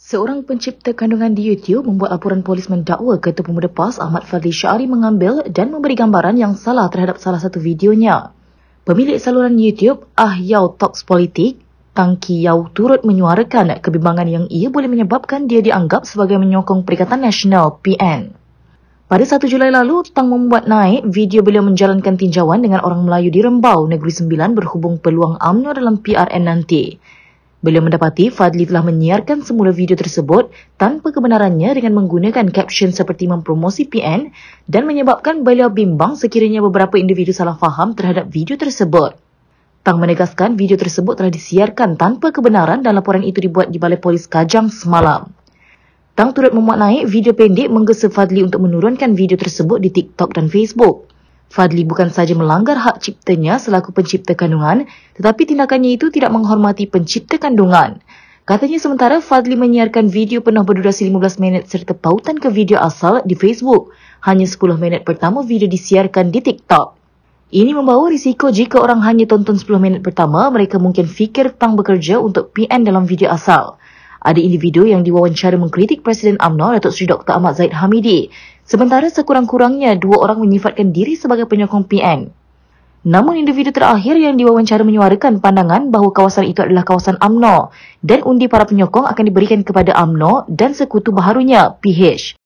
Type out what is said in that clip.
Seorang pencipta kandungan di YouTube membuat laporan polis mendakwa Ketua Pemuda PAS Ahmad Fadli Syari mengambil dan memberi gambaran yang salah terhadap salah satu videonya. Pemilik saluran YouTube Ah Yau Talks Politik, Tangki Yau turut menyuarakan kebimbangan yang ia boleh menyebabkan dia dianggap sebagai menyokong Perikatan Nasional PN. Pada 1 Julai lalu, Tang membuat naik video beliau menjalankan tinjauan dengan orang Melayu di Rembau, Negeri Sembilan berhubung peluang UMNO dalam PRN nanti. Beliau mendapati Fadli telah menyiarkan semula video tersebut tanpa kebenarannya dengan menggunakan caption seperti mempromosi PN dan menyebabkan beliau bimbang sekiranya beberapa individu salah faham terhadap video tersebut. Tang menegaskan video tersebut telah disiarkan tanpa kebenaran dan laporan itu dibuat di Balai Polis Kajang semalam. Tang turut memuat naik video pendek menggesa Fadli untuk menurunkan video tersebut di TikTok dan Facebook. Fadli bukan saja melanggar hak ciptanya selaku pencipta kandungan, tetapi tindakannya itu tidak menghormati pencipta kandungan. Katanya sementara Fadli menyiarkan video penuh berdurasi 15 minit serta pautan ke video asal di Facebook. Hanya 10 minit pertama video disiarkan di TikTok. Ini membawa risiko jika orang hanya tonton 10 minit pertama, mereka mungkin fikir tang bekerja untuk PN dalam video asal. Ada individu yang diwawancara mengkritik Presiden UMNO, Datuk Seri Dr. Ahmad Zaid Hamidi. Sementara sekurang-kurangnya, dua orang menyifatkan diri sebagai penyokong PN. Namun individu terakhir yang diwawancara menyuarakan pandangan bahawa kawasan itu adalah kawasan UMNO dan undi para penyokong akan diberikan kepada UMNO dan sekutu baharunya, PH.